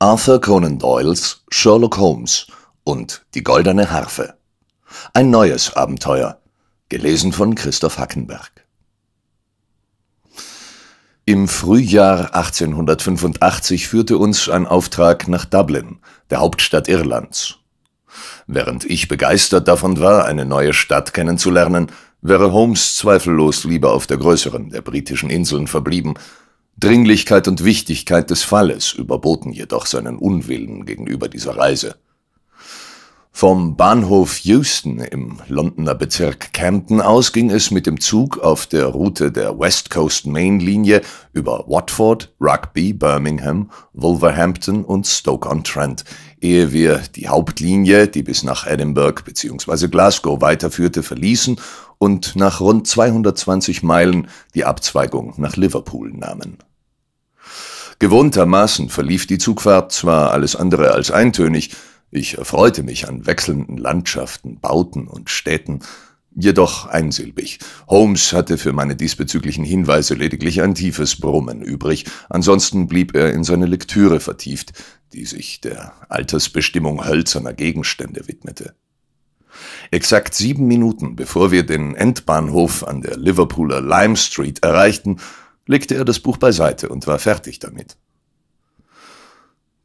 Arthur Conan Doyles Sherlock Holmes und die Goldene Harfe. Ein neues Abenteuer, gelesen von Christoph Hackenberg. Im Frühjahr 1885 führte uns ein Auftrag nach Dublin, der Hauptstadt Irlands. Während ich begeistert davon war, eine neue Stadt kennenzulernen, wäre Holmes zweifellos lieber auf der größeren der britischen Inseln verblieben, Dringlichkeit und Wichtigkeit des Falles überboten jedoch seinen Unwillen gegenüber dieser Reise. Vom Bahnhof Houston im Londoner Bezirk Camden aus ging es mit dem Zug auf der Route der West Coast Main Linie über Watford, Rugby, Birmingham, Wolverhampton und Stoke-on-Trent, ehe wir die Hauptlinie, die bis nach Edinburgh bzw. Glasgow weiterführte, verließen und nach rund 220 Meilen die Abzweigung nach Liverpool nahmen. Gewohntermaßen verlief die Zugfahrt zwar alles andere als eintönig, ich erfreute mich an wechselnden Landschaften, Bauten und Städten, jedoch einsilbig. Holmes hatte für meine diesbezüglichen Hinweise lediglich ein tiefes Brummen übrig, ansonsten blieb er in seine Lektüre vertieft, die sich der Altersbestimmung hölzerner Gegenstände widmete. Exakt sieben Minuten bevor wir den Endbahnhof an der Liverpooler Lime Street erreichten, legte er das Buch beiseite und war fertig damit.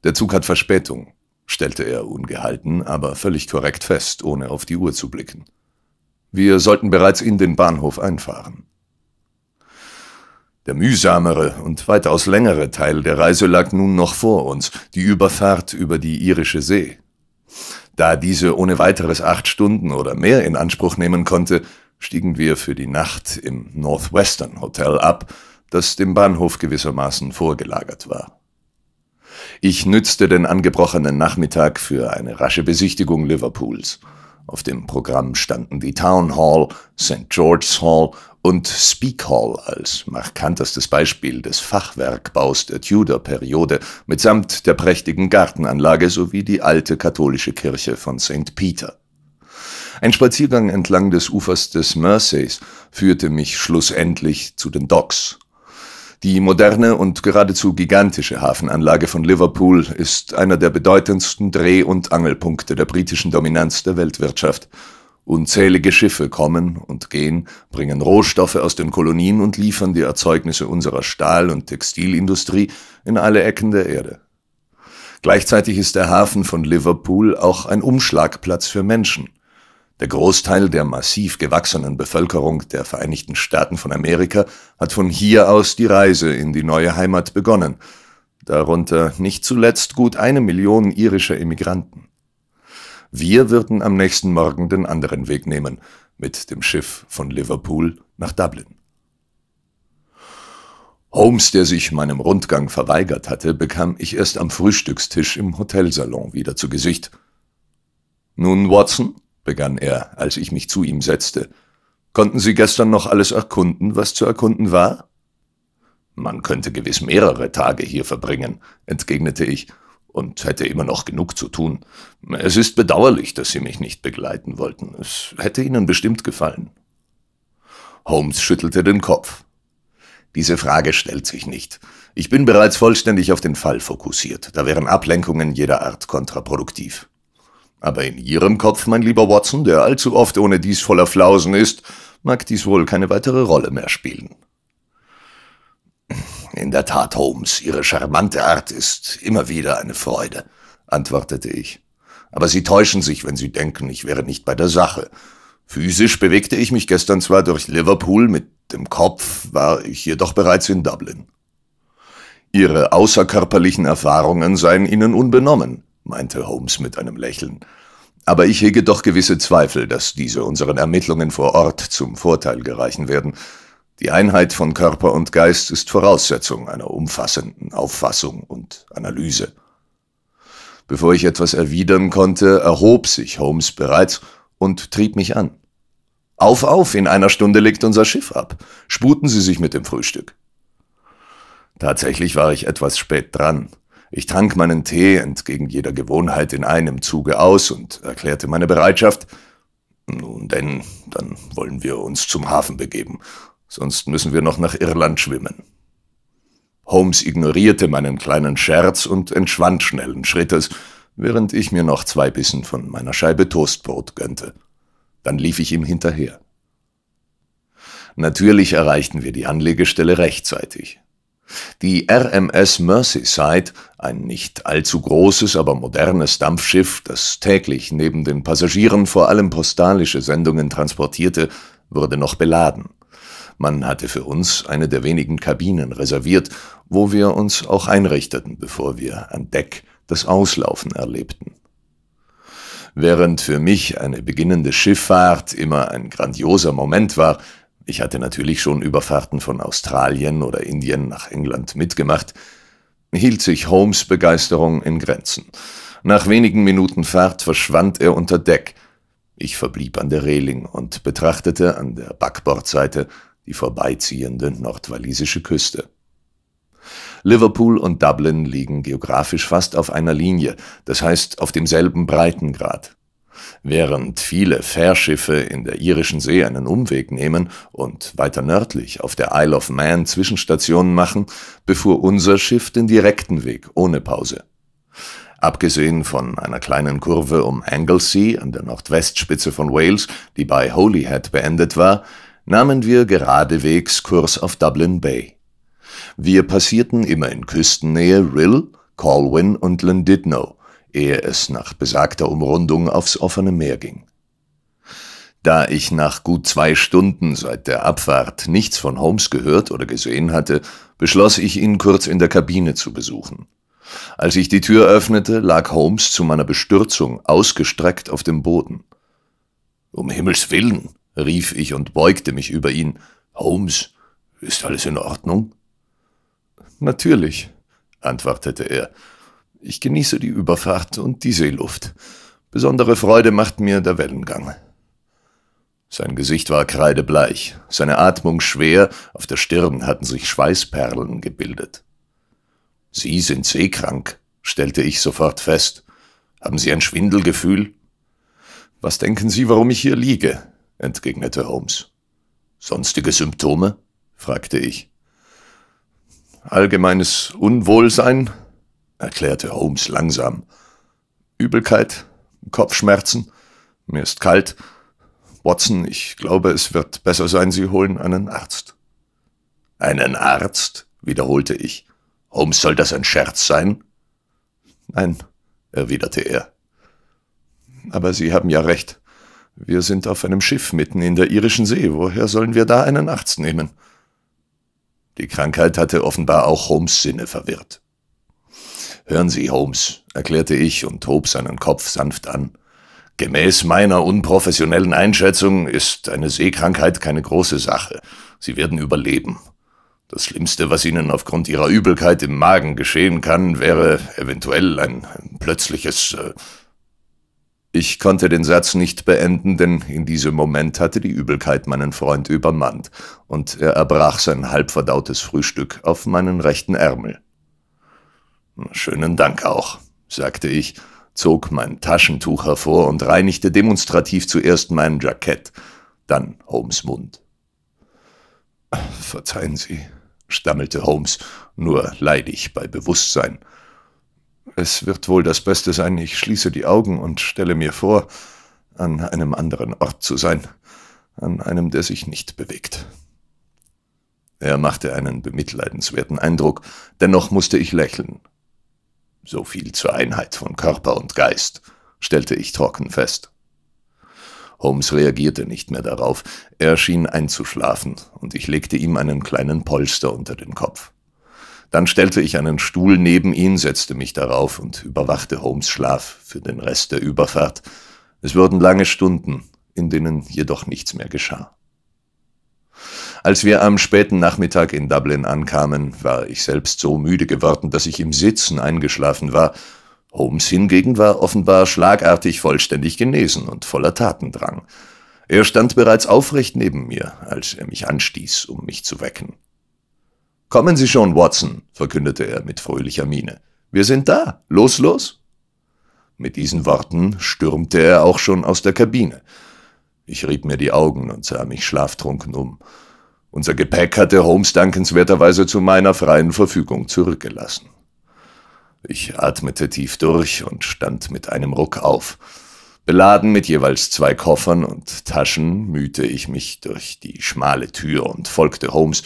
Der Zug hat Verspätung, stellte er ungehalten, aber völlig korrekt fest, ohne auf die Uhr zu blicken. Wir sollten bereits in den Bahnhof einfahren. Der mühsamere und weitaus längere Teil der Reise lag nun noch vor uns, die Überfahrt über die irische See. Da diese ohne weiteres acht Stunden oder mehr in Anspruch nehmen konnte, stiegen wir für die Nacht im Northwestern Hotel ab das dem Bahnhof gewissermaßen vorgelagert war. Ich nützte den angebrochenen Nachmittag für eine rasche Besichtigung Liverpools. Auf dem Programm standen die Town Hall, St. George's Hall und Speak Hall als markantestes Beispiel des Fachwerkbaus der Tudor-Periode mitsamt der prächtigen Gartenanlage sowie die alte katholische Kirche von St. Peter. Ein Spaziergang entlang des Ufers des Merseys führte mich schlussendlich zu den Docks, die moderne und geradezu gigantische Hafenanlage von Liverpool ist einer der bedeutendsten Dreh- und Angelpunkte der britischen Dominanz der Weltwirtschaft. Unzählige Schiffe kommen und gehen, bringen Rohstoffe aus den Kolonien und liefern die Erzeugnisse unserer Stahl- und Textilindustrie in alle Ecken der Erde. Gleichzeitig ist der Hafen von Liverpool auch ein Umschlagplatz für Menschen – der Großteil der massiv gewachsenen Bevölkerung der Vereinigten Staaten von Amerika hat von hier aus die Reise in die neue Heimat begonnen, darunter nicht zuletzt gut eine Million irischer Immigranten. Wir würden am nächsten Morgen den anderen Weg nehmen, mit dem Schiff von Liverpool nach Dublin. Holmes, der sich meinem Rundgang verweigert hatte, bekam ich erst am Frühstückstisch im Hotelsalon wieder zu Gesicht. Nun, Watson, begann er, als ich mich zu ihm setzte, konnten Sie gestern noch alles erkunden, was zu erkunden war? Man könnte gewiss mehrere Tage hier verbringen, entgegnete ich, und hätte immer noch genug zu tun. Es ist bedauerlich, dass Sie mich nicht begleiten wollten. Es hätte Ihnen bestimmt gefallen. Holmes schüttelte den Kopf. Diese Frage stellt sich nicht. Ich bin bereits vollständig auf den Fall fokussiert. Da wären Ablenkungen jeder Art kontraproduktiv. Aber in Ihrem Kopf, mein lieber Watson, der allzu oft ohne dies voller Flausen ist, mag dies wohl keine weitere Rolle mehr spielen. In der Tat, Holmes, Ihre charmante Art ist immer wieder eine Freude, antwortete ich. Aber Sie täuschen sich, wenn Sie denken, ich wäre nicht bei der Sache. Physisch bewegte ich mich gestern zwar durch Liverpool, mit dem Kopf war ich jedoch bereits in Dublin. Ihre außerkörperlichen Erfahrungen seien Ihnen unbenommen meinte Holmes mit einem Lächeln. Aber ich hege doch gewisse Zweifel, dass diese unseren Ermittlungen vor Ort zum Vorteil gereichen werden. Die Einheit von Körper und Geist ist Voraussetzung einer umfassenden Auffassung und Analyse. Bevor ich etwas erwidern konnte, erhob sich Holmes bereits und trieb mich an. Auf, auf, in einer Stunde legt unser Schiff ab. Sputen Sie sich mit dem Frühstück. Tatsächlich war ich etwas spät dran. Ich trank meinen Tee entgegen jeder Gewohnheit in einem Zuge aus und erklärte meine Bereitschaft. Nun denn, dann wollen wir uns zum Hafen begeben, sonst müssen wir noch nach Irland schwimmen. Holmes ignorierte meinen kleinen Scherz und entschwand schnellen Schrittes, während ich mir noch zwei Bissen von meiner Scheibe Toastbrot gönnte. Dann lief ich ihm hinterher. Natürlich erreichten wir die Anlegestelle rechtzeitig. Die RMS Merseyside, ein nicht allzu großes, aber modernes Dampfschiff, das täglich neben den Passagieren vor allem postalische Sendungen transportierte, wurde noch beladen. Man hatte für uns eine der wenigen Kabinen reserviert, wo wir uns auch einrichteten, bevor wir an Deck das Auslaufen erlebten. Während für mich eine beginnende Schifffahrt immer ein grandioser Moment war, ich hatte natürlich schon Überfahrten von Australien oder Indien nach England mitgemacht, hielt sich Holmes Begeisterung in Grenzen. Nach wenigen Minuten Fahrt verschwand er unter Deck. Ich verblieb an der Reling und betrachtete an der Backbordseite die vorbeiziehende nordwalisische Küste. Liverpool und Dublin liegen geografisch fast auf einer Linie, das heißt auf demselben Breitengrad. Während viele Fährschiffe in der irischen See einen Umweg nehmen und weiter nördlich auf der Isle of Man Zwischenstationen machen, befuhr unser Schiff den direkten Weg ohne Pause. Abgesehen von einer kleinen Kurve um Anglesey an der Nordwestspitze von Wales, die bei Holyhead beendet war, nahmen wir geradewegs Kurs auf Dublin Bay. Wir passierten immer in Küstennähe Rill, Colwyn und Llandudno ehe es nach besagter Umrundung aufs offene Meer ging. Da ich nach gut zwei Stunden seit der Abfahrt nichts von Holmes gehört oder gesehen hatte, beschloss ich, ihn kurz in der Kabine zu besuchen. Als ich die Tür öffnete, lag Holmes zu meiner Bestürzung ausgestreckt auf dem Boden. Um Himmels willen, rief ich und beugte mich über ihn. Holmes, ist alles in Ordnung? Natürlich, antwortete er. Ich genieße die Überfahrt und die Seeluft. Besondere Freude macht mir der Wellengang. Sein Gesicht war kreidebleich, seine Atmung schwer, auf der Stirn hatten sich Schweißperlen gebildet. Sie sind seekrank, stellte ich sofort fest. Haben Sie ein Schwindelgefühl? Was denken Sie, warum ich hier liege? entgegnete Holmes. Sonstige Symptome? fragte ich. Allgemeines Unwohlsein, erklärte Holmes langsam. Übelkeit, Kopfschmerzen, mir ist kalt. Watson, ich glaube, es wird besser sein, Sie holen einen Arzt. Einen Arzt? wiederholte ich. Holmes, soll das ein Scherz sein? Nein, erwiderte er. Aber Sie haben ja recht. Wir sind auf einem Schiff mitten in der irischen See. Woher sollen wir da einen Arzt nehmen? Die Krankheit hatte offenbar auch Holmes Sinne verwirrt. Hören Sie, Holmes, erklärte ich und hob seinen Kopf sanft an. Gemäß meiner unprofessionellen Einschätzung ist eine Seekrankheit keine große Sache. Sie werden überleben. Das Schlimmste, was Ihnen aufgrund Ihrer Übelkeit im Magen geschehen kann, wäre eventuell ein, plötzliches... Äh ich konnte den Satz nicht beenden, denn in diesem Moment hatte die Übelkeit meinen Freund übermannt, und er erbrach sein halbverdautes Frühstück auf meinen rechten Ärmel. Schönen Dank auch, sagte ich, zog mein Taschentuch hervor und reinigte demonstrativ zuerst mein Jackett, dann Holmes Mund. Verzeihen Sie, stammelte Holmes, nur leidig bei Bewusstsein. Es wird wohl das Beste sein, ich schließe die Augen und stelle mir vor, an einem anderen Ort zu sein, an einem, der sich nicht bewegt. Er machte einen bemitleidenswerten Eindruck, dennoch musste ich lächeln, so viel zur Einheit von Körper und Geist, stellte ich trocken fest. Holmes reagierte nicht mehr darauf, er schien einzuschlafen, und ich legte ihm einen kleinen Polster unter den Kopf. Dann stellte ich einen Stuhl neben ihn, setzte mich darauf und überwachte Holmes Schlaf für den Rest der Überfahrt. Es wurden lange Stunden, in denen jedoch nichts mehr geschah. Als wir am späten Nachmittag in Dublin ankamen, war ich selbst so müde geworden, dass ich im Sitzen eingeschlafen war. Holmes hingegen war offenbar schlagartig vollständig genesen und voller Tatendrang. Er stand bereits aufrecht neben mir, als er mich anstieß, um mich zu wecken. Kommen Sie schon, Watson, verkündete er mit fröhlicher Miene. Wir sind da. Los, los. Mit diesen Worten stürmte er auch schon aus der Kabine. Ich rieb mir die Augen und sah mich schlaftrunken um. Unser Gepäck hatte Holmes dankenswerterweise zu meiner freien Verfügung zurückgelassen. Ich atmete tief durch und stand mit einem Ruck auf. Beladen mit jeweils zwei Koffern und Taschen mühte ich mich durch die schmale Tür und folgte Holmes,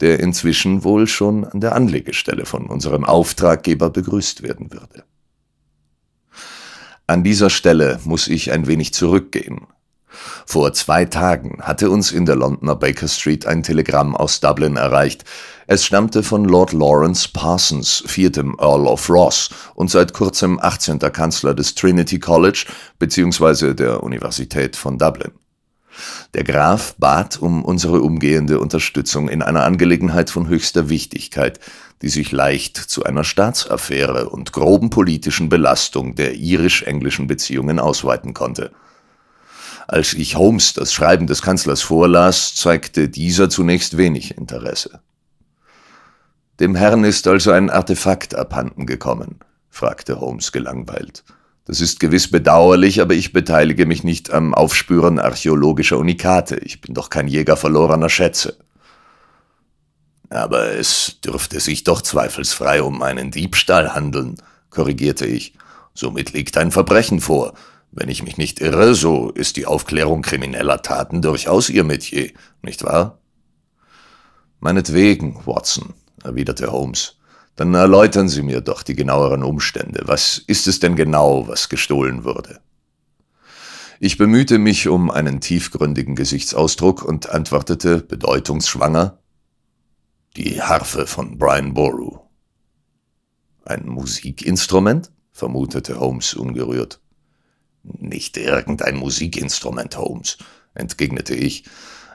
der inzwischen wohl schon an der Anlegestelle von unserem Auftraggeber begrüßt werden würde. An dieser Stelle muss ich ein wenig zurückgehen, vor zwei Tagen hatte uns in der Londoner Baker Street ein Telegramm aus Dublin erreicht. Es stammte von Lord Lawrence Parsons, viertem Earl of Ross und seit kurzem 18. Kanzler des Trinity College bzw. der Universität von Dublin. Der Graf bat um unsere umgehende Unterstützung in einer Angelegenheit von höchster Wichtigkeit, die sich leicht zu einer Staatsaffäre und groben politischen Belastung der irisch-englischen Beziehungen ausweiten konnte. Als ich Holmes das Schreiben des Kanzlers vorlas, zeigte dieser zunächst wenig Interesse. Dem Herrn ist also ein Artefakt abhanden gekommen, fragte Holmes gelangweilt. Das ist gewiss bedauerlich, aber ich beteilige mich nicht am Aufspüren archäologischer Unikate. Ich bin doch kein Jäger verlorener Schätze. Aber es dürfte sich doch zweifelsfrei um einen Diebstahl handeln, korrigierte ich. Somit liegt ein Verbrechen vor, wenn ich mich nicht irre, so ist die Aufklärung krimineller Taten durchaus Ihr Metier, nicht wahr? Meinetwegen, Watson, erwiderte Holmes. Dann erläutern Sie mir doch die genaueren Umstände. Was ist es denn genau, was gestohlen wurde? Ich bemühte mich um einen tiefgründigen Gesichtsausdruck und antwortete bedeutungsschwanger Die Harfe von Brian Borough. Ein Musikinstrument? vermutete Holmes ungerührt. Nicht irgendein Musikinstrument, Holmes, entgegnete ich.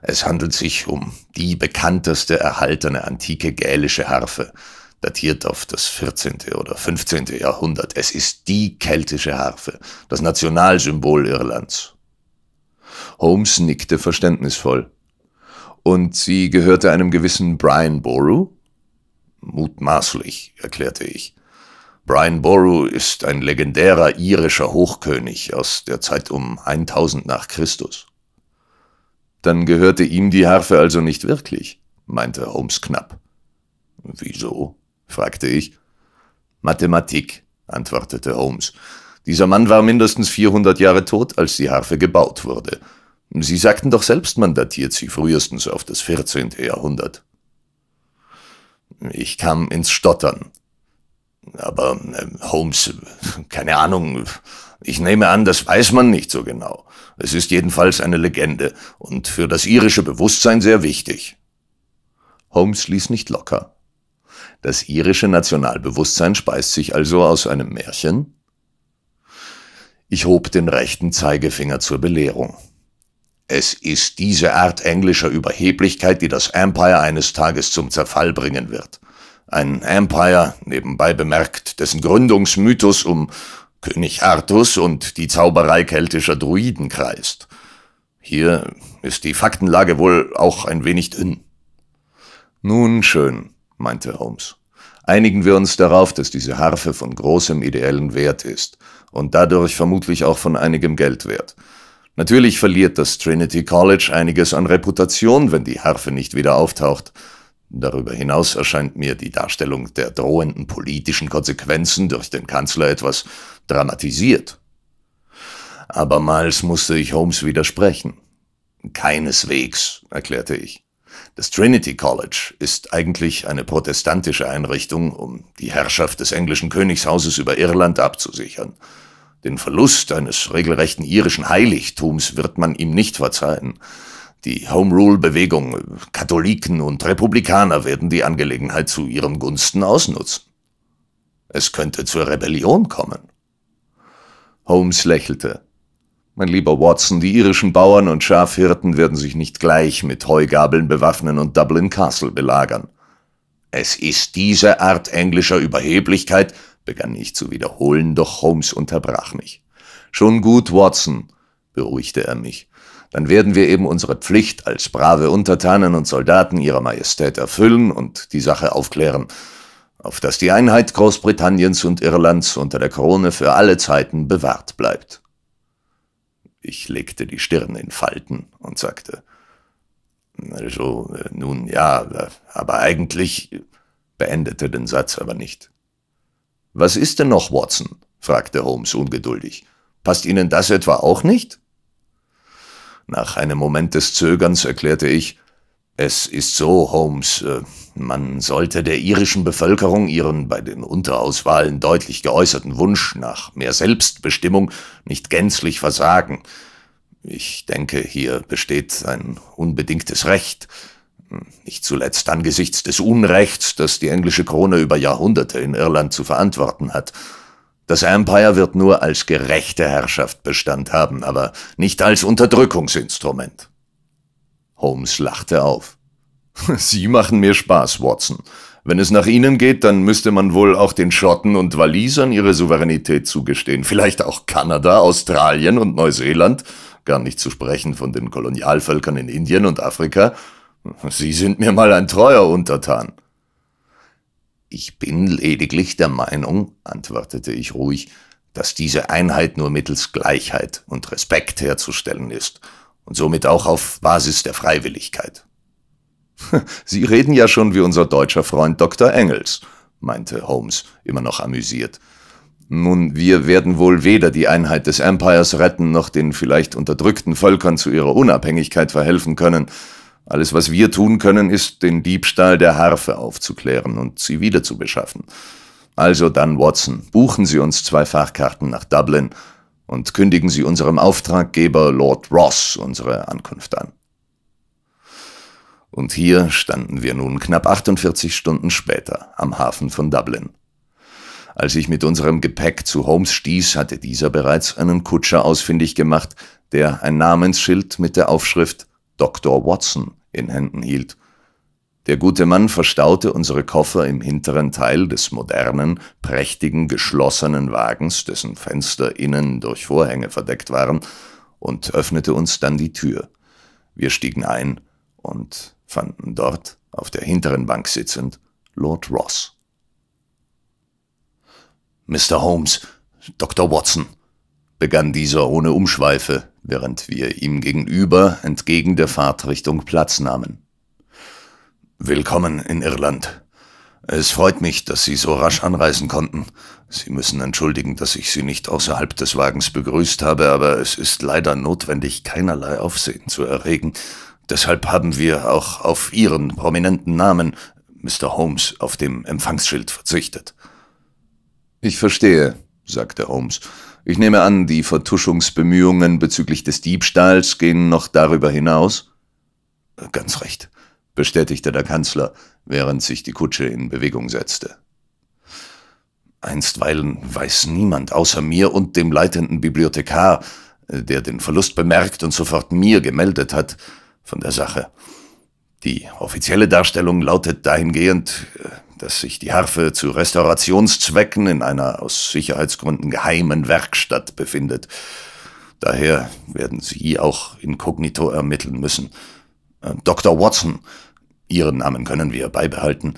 Es handelt sich um die bekannteste erhaltene antike gälische Harfe, datiert auf das 14. oder 15. Jahrhundert. Es ist die keltische Harfe, das Nationalsymbol Irlands. Holmes nickte verständnisvoll. Und sie gehörte einem gewissen Brian Boru? Mutmaßlich, erklärte ich. Brian Boru ist ein legendärer irischer Hochkönig aus der Zeit um 1000 nach Christus. Dann gehörte ihm die Harfe also nicht wirklich, meinte Holmes knapp. Wieso? fragte ich. Mathematik, antwortete Holmes. Dieser Mann war mindestens 400 Jahre tot, als die Harfe gebaut wurde. Sie sagten doch selbst, man datiert sie frühestens auf das 14. Jahrhundert. Ich kam ins Stottern. Aber äh, Holmes, keine Ahnung, ich nehme an, das weiß man nicht so genau. Es ist jedenfalls eine Legende und für das irische Bewusstsein sehr wichtig. Holmes ließ nicht locker. Das irische Nationalbewusstsein speist sich also aus einem Märchen? Ich hob den rechten Zeigefinger zur Belehrung. Es ist diese Art englischer Überheblichkeit, die das Empire eines Tages zum Zerfall bringen wird ein Empire, nebenbei bemerkt, dessen Gründungsmythos um König Artus und die Zauberei keltischer Druiden kreist. Hier ist die Faktenlage wohl auch ein wenig dünn. Nun schön, meinte Holmes. Einigen wir uns darauf, dass diese Harfe von großem ideellen Wert ist und dadurch vermutlich auch von einigem Geld wert. Natürlich verliert das Trinity College einiges an Reputation, wenn die Harfe nicht wieder auftaucht, Darüber hinaus erscheint mir die Darstellung der drohenden politischen Konsequenzen durch den Kanzler etwas dramatisiert. Abermals musste ich Holmes widersprechen. Keineswegs, erklärte ich. Das Trinity College ist eigentlich eine protestantische Einrichtung, um die Herrschaft des englischen Königshauses über Irland abzusichern. Den Verlust eines regelrechten irischen Heiligtums wird man ihm nicht verzeihen. Die Home Rule-Bewegung, Katholiken und Republikaner werden die Angelegenheit zu ihren Gunsten ausnutzen. Es könnte zur Rebellion kommen. Holmes lächelte. Mein lieber Watson, die irischen Bauern und Schafhirten werden sich nicht gleich mit Heugabeln bewaffnen und Dublin Castle belagern. Es ist diese Art englischer Überheblichkeit, begann ich zu wiederholen, doch Holmes unterbrach mich. Schon gut, Watson, beruhigte er mich dann werden wir eben unsere Pflicht als brave Untertanen und Soldaten ihrer Majestät erfüllen und die Sache aufklären, auf dass die Einheit Großbritanniens und Irlands unter der Krone für alle Zeiten bewahrt bleibt. Ich legte die Stirn in Falten und sagte, also, äh, nun ja, äh, aber eigentlich beendete den Satz aber nicht. Was ist denn noch, Watson? fragte Holmes ungeduldig. Passt Ihnen das etwa auch nicht? Nach einem Moment des Zögerns erklärte ich, es ist so, Holmes, äh, man sollte der irischen Bevölkerung ihren bei den Unterauswahlen deutlich geäußerten Wunsch nach mehr Selbstbestimmung nicht gänzlich versagen. Ich denke, hier besteht ein unbedingtes Recht, nicht zuletzt angesichts des Unrechts, das die englische Krone über Jahrhunderte in Irland zu verantworten hat. Das Empire wird nur als gerechte Herrschaft Bestand haben, aber nicht als Unterdrückungsinstrument. Holmes lachte auf. Sie machen mir Spaß, Watson. Wenn es nach Ihnen geht, dann müsste man wohl auch den Schotten und Walisern ihre Souveränität zugestehen, vielleicht auch Kanada, Australien und Neuseeland, gar nicht zu sprechen von den Kolonialvölkern in Indien und Afrika. Sie sind mir mal ein treuer Untertan. Ich bin lediglich der Meinung, antwortete ich ruhig, dass diese Einheit nur mittels Gleichheit und Respekt herzustellen ist und somit auch auf Basis der Freiwilligkeit. Sie reden ja schon wie unser deutscher Freund Dr. Engels, meinte Holmes, immer noch amüsiert. Nun, wir werden wohl weder die Einheit des Empires retten noch den vielleicht unterdrückten Völkern zu ihrer Unabhängigkeit verhelfen können, alles, was wir tun können, ist, den Diebstahl der Harfe aufzuklären und sie wieder zu beschaffen. Also dann, Watson, buchen Sie uns zwei Fahrkarten nach Dublin und kündigen Sie unserem Auftraggeber Lord Ross unsere Ankunft an. Und hier standen wir nun knapp 48 Stunden später am Hafen von Dublin. Als ich mit unserem Gepäck zu Holmes stieß, hatte dieser bereits einen Kutscher ausfindig gemacht, der ein Namensschild mit der Aufschrift Dr. Watson in Händen hielt. Der gute Mann verstaute unsere Koffer im hinteren Teil des modernen, prächtigen, geschlossenen Wagens, dessen Fenster innen durch Vorhänge verdeckt waren, und öffnete uns dann die Tür. Wir stiegen ein und fanden dort, auf der hinteren Bank sitzend, Lord Ross. Mr. Holmes, Dr. Watson, begann dieser ohne Umschweife, während wir ihm gegenüber entgegen der Fahrtrichtung Platz nahmen. Willkommen in Irland. Es freut mich, dass Sie so rasch anreisen konnten. Sie müssen entschuldigen, dass ich Sie nicht außerhalb des Wagens begrüßt habe, aber es ist leider notwendig, keinerlei Aufsehen zu erregen. Deshalb haben wir auch auf Ihren prominenten Namen, Mr. Holmes, auf dem Empfangsschild verzichtet. Ich verstehe, sagte Holmes. Ich nehme an, die Vertuschungsbemühungen bezüglich des Diebstahls gehen noch darüber hinaus? Ganz recht, bestätigte der Kanzler, während sich die Kutsche in Bewegung setzte. Einstweilen weiß niemand außer mir und dem leitenden Bibliothekar, der den Verlust bemerkt und sofort mir gemeldet hat, von der Sache. Die offizielle Darstellung lautet dahingehend, äh, dass sich die Harfe zu Restaurationszwecken in einer aus Sicherheitsgründen geheimen Werkstatt befindet. Daher werden Sie auch inkognito ermitteln müssen. Äh, Dr. Watson, Ihren Namen können wir beibehalten,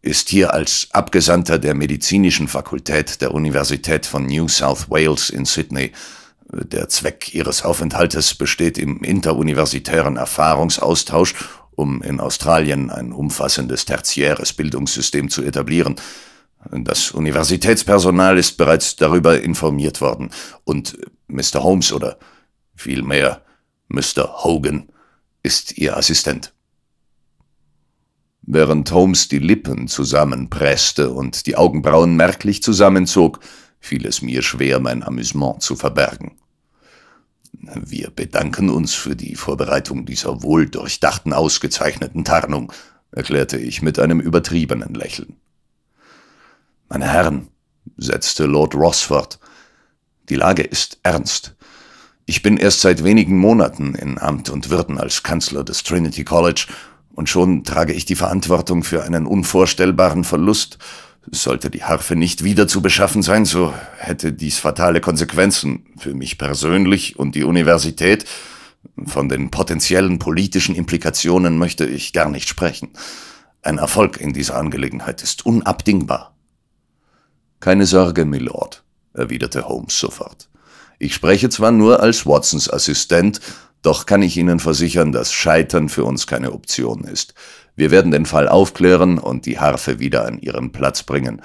ist hier als Abgesandter der medizinischen Fakultät der Universität von New South Wales in Sydney. Der Zweck Ihres Aufenthaltes besteht im interuniversitären Erfahrungsaustausch um in Australien ein umfassendes tertiäres Bildungssystem zu etablieren. Das Universitätspersonal ist bereits darüber informiert worden und Mr. Holmes oder vielmehr Mr. Hogan ist ihr Assistent. Während Holmes die Lippen zusammenpresste und die Augenbrauen merklich zusammenzog, fiel es mir schwer, mein Amüsement zu verbergen. Wir bedanken uns für die Vorbereitung dieser wohldurchdachten, ausgezeichneten Tarnung, erklärte ich mit einem übertriebenen Lächeln. Meine Herren, setzte Lord Rossford, die Lage ist ernst. Ich bin erst seit wenigen Monaten in Amt und Würden als Kanzler des Trinity College und schon trage ich die Verantwortung für einen unvorstellbaren Verlust sollte die Harfe nicht wieder zu beschaffen sein, so hätte dies fatale Konsequenzen für mich persönlich und die Universität. Von den potenziellen politischen Implikationen möchte ich gar nicht sprechen. Ein Erfolg in dieser Angelegenheit ist unabdingbar. Keine Sorge, Milord, erwiderte Holmes sofort. Ich spreche zwar nur als Watsons Assistent, doch kann ich Ihnen versichern, dass Scheitern für uns keine Option ist. Wir werden den Fall aufklären und die Harfe wieder an ihren Platz bringen.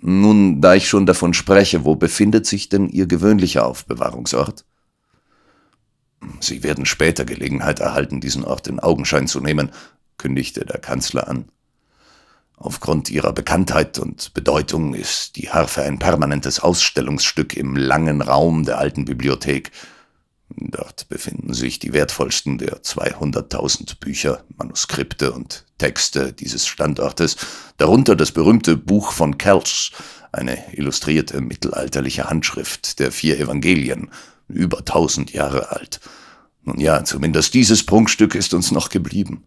Nun, da ich schon davon spreche, wo befindet sich denn Ihr gewöhnlicher Aufbewahrungsort? Sie werden später Gelegenheit erhalten, diesen Ort in Augenschein zu nehmen, kündigte der Kanzler an. Aufgrund ihrer Bekanntheit und Bedeutung ist die Harfe ein permanentes Ausstellungsstück im langen Raum der alten Bibliothek. Dort befinden sich die wertvollsten der 200.000 Bücher, Manuskripte und Texte dieses Standortes, darunter das berühmte Buch von Kelch, eine illustrierte mittelalterliche Handschrift der vier Evangelien, über 1000 Jahre alt. Nun ja, zumindest dieses Prunkstück ist uns noch geblieben.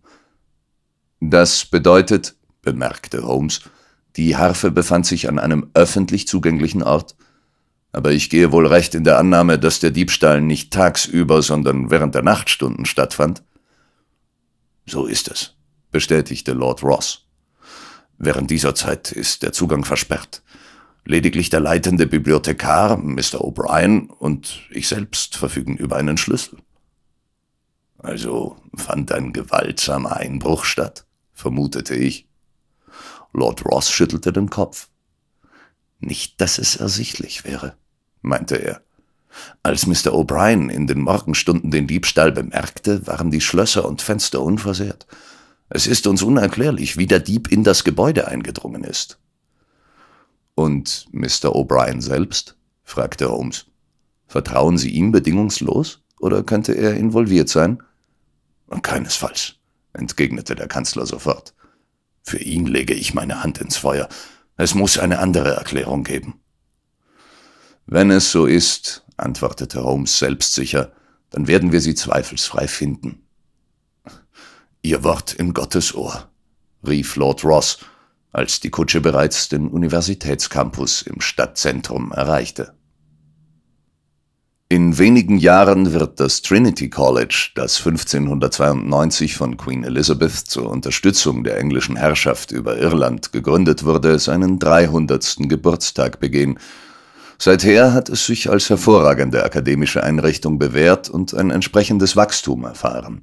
Das bedeutet, bemerkte Holmes, die Harfe befand sich an einem öffentlich zugänglichen Ort, aber ich gehe wohl recht in der Annahme, dass der Diebstahl nicht tagsüber, sondern während der Nachtstunden stattfand. So ist es, bestätigte Lord Ross. Während dieser Zeit ist der Zugang versperrt. Lediglich der leitende Bibliothekar, Mr. O'Brien und ich selbst verfügen über einen Schlüssel. Also fand ein gewaltsamer Einbruch statt, vermutete ich. Lord Ross schüttelte den Kopf. Nicht, dass es ersichtlich wäre meinte er. Als Mr. O'Brien in den Morgenstunden den Diebstahl bemerkte, waren die Schlösser und Fenster unversehrt. Es ist uns unerklärlich, wie der Dieb in das Gebäude eingedrungen ist. Und Mr. O'Brien selbst? fragte Holmes. Vertrauen Sie ihm bedingungslos oder könnte er involviert sein? Keinesfalls, entgegnete der Kanzler sofort. Für ihn lege ich meine Hand ins Feuer. Es muss eine andere Erklärung geben. Wenn es so ist, antwortete Holmes selbstsicher, dann werden wir sie zweifelsfrei finden. Ihr Wort in Gottes Ohr, rief Lord Ross, als die Kutsche bereits den Universitätscampus im Stadtzentrum erreichte. In wenigen Jahren wird das Trinity College, das 1592 von Queen Elizabeth zur Unterstützung der englischen Herrschaft über Irland gegründet wurde, seinen 300. Geburtstag begehen Seither hat es sich als hervorragende akademische Einrichtung bewährt und ein entsprechendes Wachstum erfahren.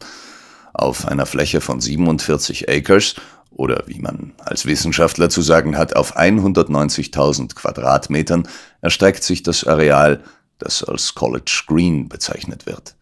Auf einer Fläche von 47 Acres oder wie man als Wissenschaftler zu sagen hat, auf 190.000 Quadratmetern erstreckt sich das Areal, das als College Green bezeichnet wird.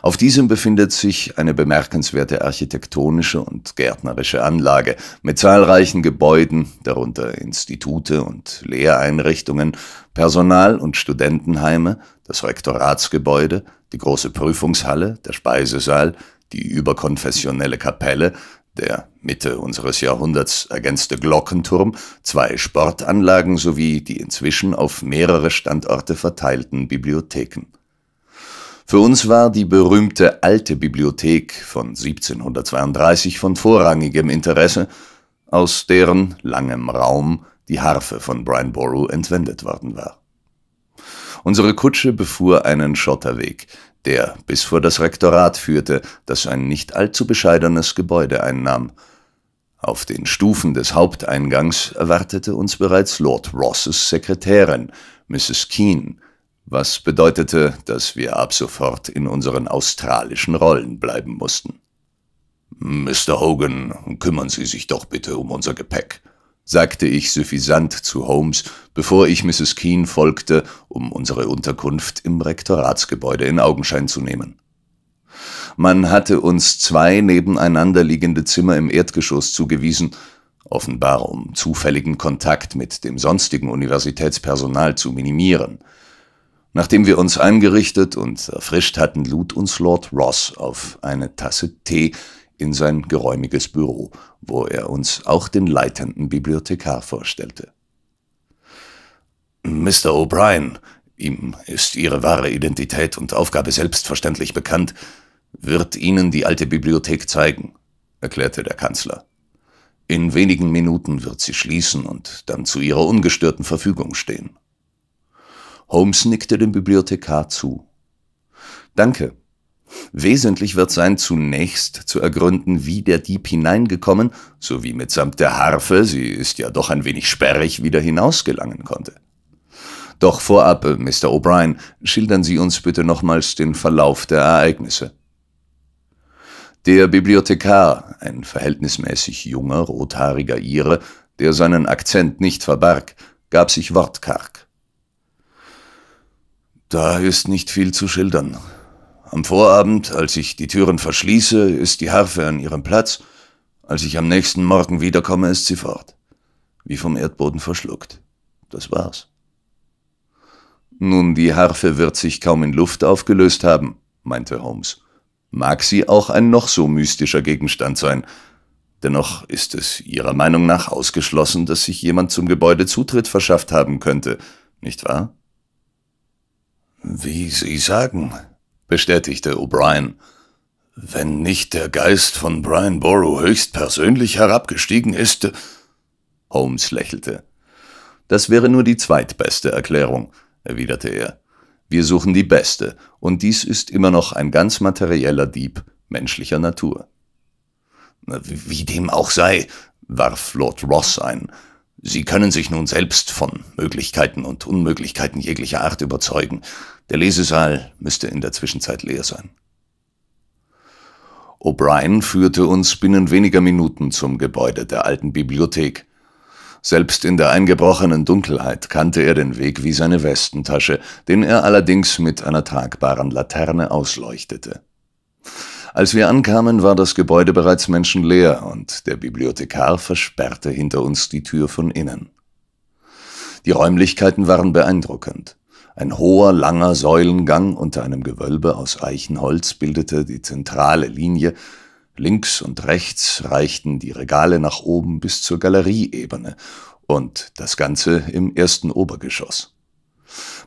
Auf diesem befindet sich eine bemerkenswerte architektonische und gärtnerische Anlage mit zahlreichen Gebäuden, darunter Institute und Lehreinrichtungen, Personal- und Studentenheime, das Rektoratsgebäude, die große Prüfungshalle, der Speisesaal, die überkonfessionelle Kapelle, der Mitte unseres Jahrhunderts ergänzte Glockenturm, zwei Sportanlagen sowie die inzwischen auf mehrere Standorte verteilten Bibliotheken. Für uns war die berühmte alte Bibliothek von 1732 von vorrangigem Interesse, aus deren langem Raum die Harfe von Brineborough entwendet worden war. Unsere Kutsche befuhr einen Schotterweg, der bis vor das Rektorat führte, das ein nicht allzu bescheidenes Gebäude einnahm. Auf den Stufen des Haupteingangs erwartete uns bereits Lord Rosses Sekretärin, Mrs. Keane, was bedeutete, dass wir ab sofort in unseren australischen Rollen bleiben mussten. Mr. Hogan, kümmern Sie sich doch bitte um unser Gepäck, sagte ich suffisant zu Holmes, bevor ich Mrs. Keane folgte, um unsere Unterkunft im Rektoratsgebäude in Augenschein zu nehmen. Man hatte uns zwei nebeneinander liegende Zimmer im Erdgeschoss zugewiesen, offenbar um zufälligen Kontakt mit dem sonstigen Universitätspersonal zu minimieren. Nachdem wir uns eingerichtet und erfrischt hatten, lud uns Lord Ross auf eine Tasse Tee, in sein geräumiges Büro, wo er uns auch den leitenden Bibliothekar vorstellte. Mr. O'Brien, ihm ist Ihre wahre Identität und Aufgabe selbstverständlich bekannt, wird Ihnen die alte Bibliothek zeigen, erklärte der Kanzler. In wenigen Minuten wird sie schließen und dann zu Ihrer ungestörten Verfügung stehen. Holmes nickte dem Bibliothekar zu. Danke, Wesentlich wird sein, zunächst zu ergründen, wie der Dieb hineingekommen, sowie mitsamt der Harfe, sie ist ja doch ein wenig sperrig, wieder hinausgelangen konnte. Doch vorab, äh, Mr. O'Brien, schildern Sie uns bitte nochmals den Verlauf der Ereignisse. Der Bibliothekar, ein verhältnismäßig junger, rothaariger Ire, der seinen Akzent nicht verbarg, gab sich wortkarg. Da ist nicht viel zu schildern, am Vorabend, als ich die Türen verschließe, ist die Harfe an ihrem Platz, als ich am nächsten Morgen wiederkomme, ist sie fort, wie vom Erdboden verschluckt. Das war's. Nun, die Harfe wird sich kaum in Luft aufgelöst haben, meinte Holmes. Mag sie auch ein noch so mystischer Gegenstand sein, dennoch ist es Ihrer Meinung nach ausgeschlossen, dass sich jemand zum Gebäude Zutritt verschafft haben könnte, nicht wahr? Wie Sie sagen, bestätigte O'Brien. Wenn nicht der Geist von Brian Borrow höchstpersönlich herabgestiegen ist. Holmes lächelte. Das wäre nur die zweitbeste Erklärung, erwiderte er. Wir suchen die beste, und dies ist immer noch ein ganz materieller Dieb menschlicher Natur. Wie dem auch sei, warf Lord Ross ein, Sie können sich nun selbst von Möglichkeiten und Unmöglichkeiten jeglicher Art überzeugen. Der Lesesaal müsste in der Zwischenzeit leer sein. O'Brien führte uns binnen weniger Minuten zum Gebäude der alten Bibliothek. Selbst in der eingebrochenen Dunkelheit kannte er den Weg wie seine Westentasche, den er allerdings mit einer tragbaren Laterne ausleuchtete. Als wir ankamen, war das Gebäude bereits menschenleer und der Bibliothekar versperrte hinter uns die Tür von innen. Die Räumlichkeiten waren beeindruckend. Ein hoher, langer Säulengang unter einem Gewölbe aus Eichenholz bildete die zentrale Linie, links und rechts reichten die Regale nach oben bis zur Galerieebene und das Ganze im ersten Obergeschoss.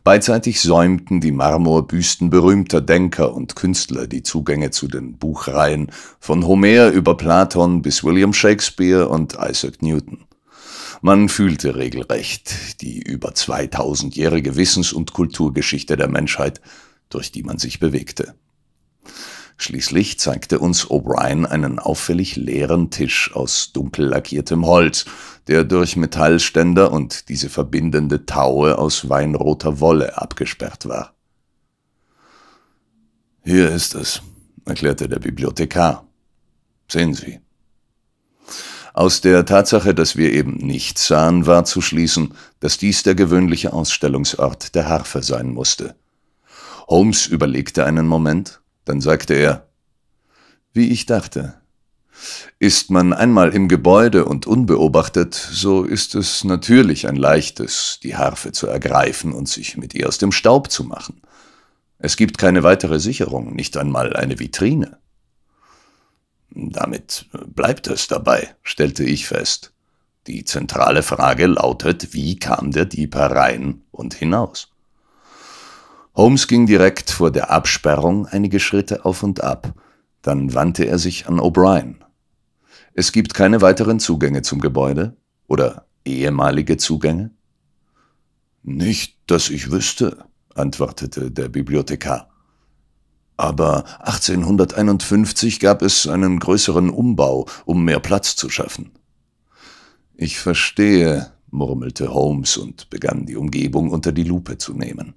Beidseitig säumten die Marmorbüsten berühmter Denker und Künstler die Zugänge zu den Buchreihen, von Homer über Platon bis William Shakespeare und Isaac Newton. Man fühlte regelrecht die über 2000-jährige Wissens- und Kulturgeschichte der Menschheit, durch die man sich bewegte. Schließlich zeigte uns O'Brien einen auffällig leeren Tisch aus dunkel lackiertem Holz, der durch Metallständer und diese verbindende Taue aus weinroter Wolle abgesperrt war. Hier ist es, erklärte der Bibliothekar. Sehen Sie. Aus der Tatsache, dass wir eben nichts sahen, war zu schließen, dass dies der gewöhnliche Ausstellungsort der Harfe sein musste. Holmes überlegte einen Moment dann sagte er, wie ich dachte. Ist man einmal im Gebäude und unbeobachtet, so ist es natürlich ein leichtes, die Harfe zu ergreifen und sich mit ihr aus dem Staub zu machen. Es gibt keine weitere Sicherung, nicht einmal eine Vitrine. Damit bleibt es dabei, stellte ich fest. Die zentrale Frage lautet, wie kam der Dieb herein und hinaus? Holmes ging direkt vor der Absperrung einige Schritte auf und ab. Dann wandte er sich an O'Brien. Es gibt keine weiteren Zugänge zum Gebäude oder ehemalige Zugänge? Nicht, dass ich wüsste, antwortete der Bibliothekar. Aber 1851 gab es einen größeren Umbau, um mehr Platz zu schaffen. Ich verstehe, murmelte Holmes und begann die Umgebung unter die Lupe zu nehmen.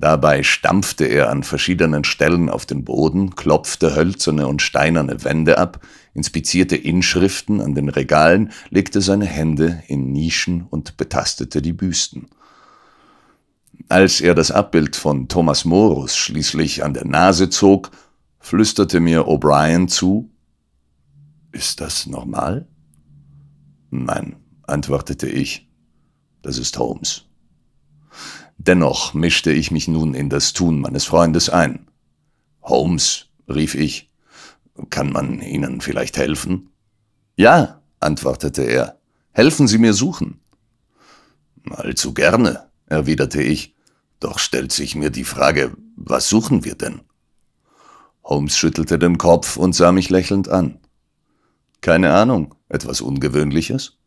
Dabei stampfte er an verschiedenen Stellen auf den Boden, klopfte hölzerne und steinerne Wände ab, inspizierte Inschriften an den Regalen, legte seine Hände in Nischen und betastete die Büsten. Als er das Abbild von Thomas Morus schließlich an der Nase zog, flüsterte mir O'Brien zu, ist das normal? Nein, antwortete ich, das ist Holmes. Dennoch mischte ich mich nun in das Tun meines Freundes ein. Holmes, rief ich, kann man Ihnen vielleicht helfen? Ja, antwortete er, helfen Sie mir suchen. Allzu gerne, erwiderte ich, doch stellt sich mir die Frage, was suchen wir denn? Holmes schüttelte den Kopf und sah mich lächelnd an. Keine Ahnung, etwas Ungewöhnliches?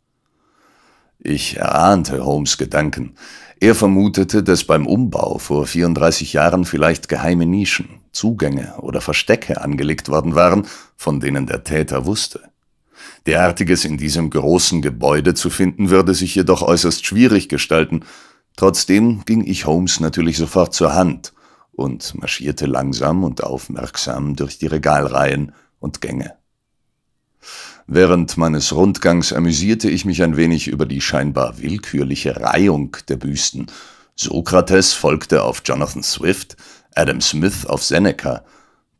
Ich erahnte Holmes Gedanken. Er vermutete, dass beim Umbau vor 34 Jahren vielleicht geheime Nischen, Zugänge oder Verstecke angelegt worden waren, von denen der Täter wusste. Derartiges in diesem großen Gebäude zu finden, würde sich jedoch äußerst schwierig gestalten. Trotzdem ging ich Holmes natürlich sofort zur Hand und marschierte langsam und aufmerksam durch die Regalreihen und Gänge. Während meines Rundgangs amüsierte ich mich ein wenig über die scheinbar willkürliche Reihung der Büsten. Sokrates folgte auf Jonathan Swift, Adam Smith auf Seneca.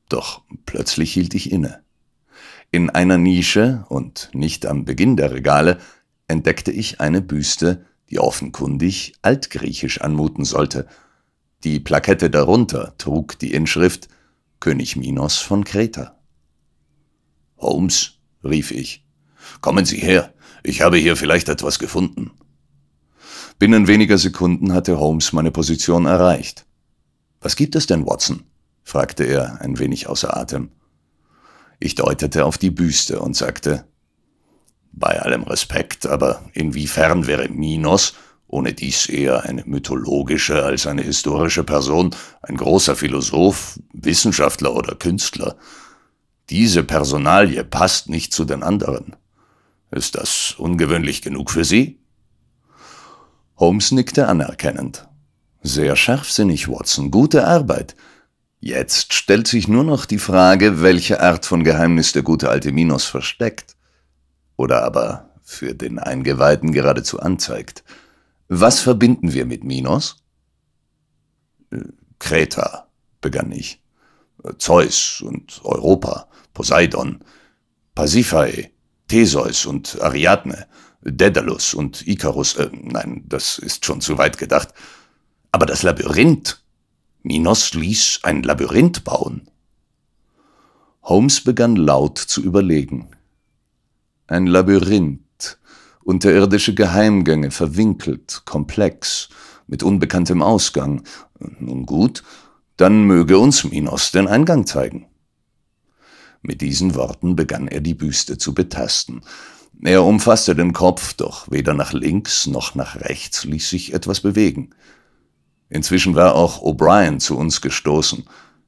Doch plötzlich hielt ich inne. In einer Nische und nicht am Beginn der Regale entdeckte ich eine Büste, die offenkundig altgriechisch anmuten sollte. Die Plakette darunter trug die Inschrift König Minos von Kreta. Holmes rief ich. Kommen Sie her, ich habe hier vielleicht etwas gefunden. Binnen weniger Sekunden hatte Holmes meine Position erreicht. Was gibt es denn, Watson? fragte er, ein wenig außer Atem. Ich deutete auf die Büste und sagte, bei allem Respekt, aber inwiefern wäre Minos, ohne dies eher eine mythologische als eine historische Person, ein großer Philosoph, Wissenschaftler oder Künstler? Diese Personalie passt nicht zu den anderen. Ist das ungewöhnlich genug für Sie? Holmes nickte anerkennend. Sehr scharfsinnig, Watson. Gute Arbeit. Jetzt stellt sich nur noch die Frage, welche Art von Geheimnis der gute alte Minos versteckt. Oder aber für den Eingeweihten geradezu anzeigt. Was verbinden wir mit Minos? Äh, Kreta, begann ich. Zeus und Europa, Poseidon, Pasiphae, Theseus und Ariadne, Daedalus und Icarus, äh, nein, das ist schon zu weit gedacht. Aber das Labyrinth. Minos ließ ein Labyrinth bauen. Holmes begann laut zu überlegen. Ein Labyrinth, unterirdische Geheimgänge, verwinkelt, komplex, mit unbekanntem Ausgang. Nun gut, dann möge uns Minos den Eingang zeigen. Mit diesen Worten begann er die Büste zu betasten. Er umfasste den Kopf, doch weder nach links noch nach rechts ließ sich etwas bewegen. Inzwischen war auch O'Brien zu uns gestoßen.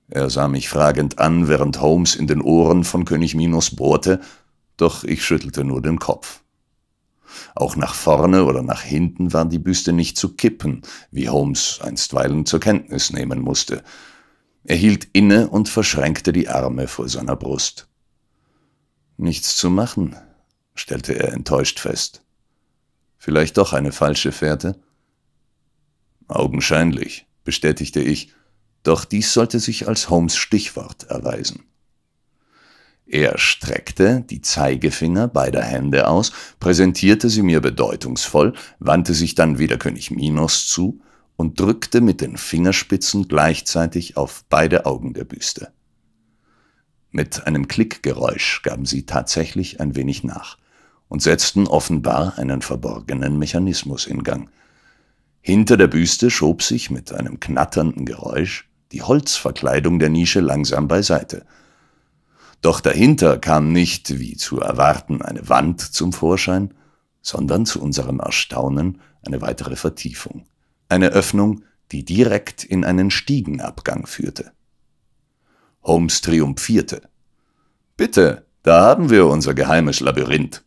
Er sah mich fragend an, während Holmes in den Ohren von König Minos bohrte, doch ich schüttelte nur den Kopf. Auch nach vorne oder nach hinten war die Büste nicht zu kippen, wie Holmes einstweilen zur Kenntnis nehmen musste. Er hielt inne und verschränkte die Arme vor seiner Brust. Nichts zu machen, stellte er enttäuscht fest. Vielleicht doch eine falsche Fährte? Augenscheinlich, bestätigte ich, doch dies sollte sich als Holmes Stichwort erweisen. Er streckte die Zeigefinger beider Hände aus, präsentierte sie mir bedeutungsvoll, wandte sich dann wieder König Minos zu und drückte mit den Fingerspitzen gleichzeitig auf beide Augen der Büste. Mit einem Klickgeräusch gaben sie tatsächlich ein wenig nach und setzten offenbar einen verborgenen Mechanismus in Gang. Hinter der Büste schob sich mit einem knatternden Geräusch die Holzverkleidung der Nische langsam beiseite – doch dahinter kam nicht, wie zu erwarten, eine Wand zum Vorschein, sondern zu unserem Erstaunen eine weitere Vertiefung. Eine Öffnung, die direkt in einen Stiegenabgang führte. Holmes triumphierte. Bitte, da haben wir unser geheimes Labyrinth.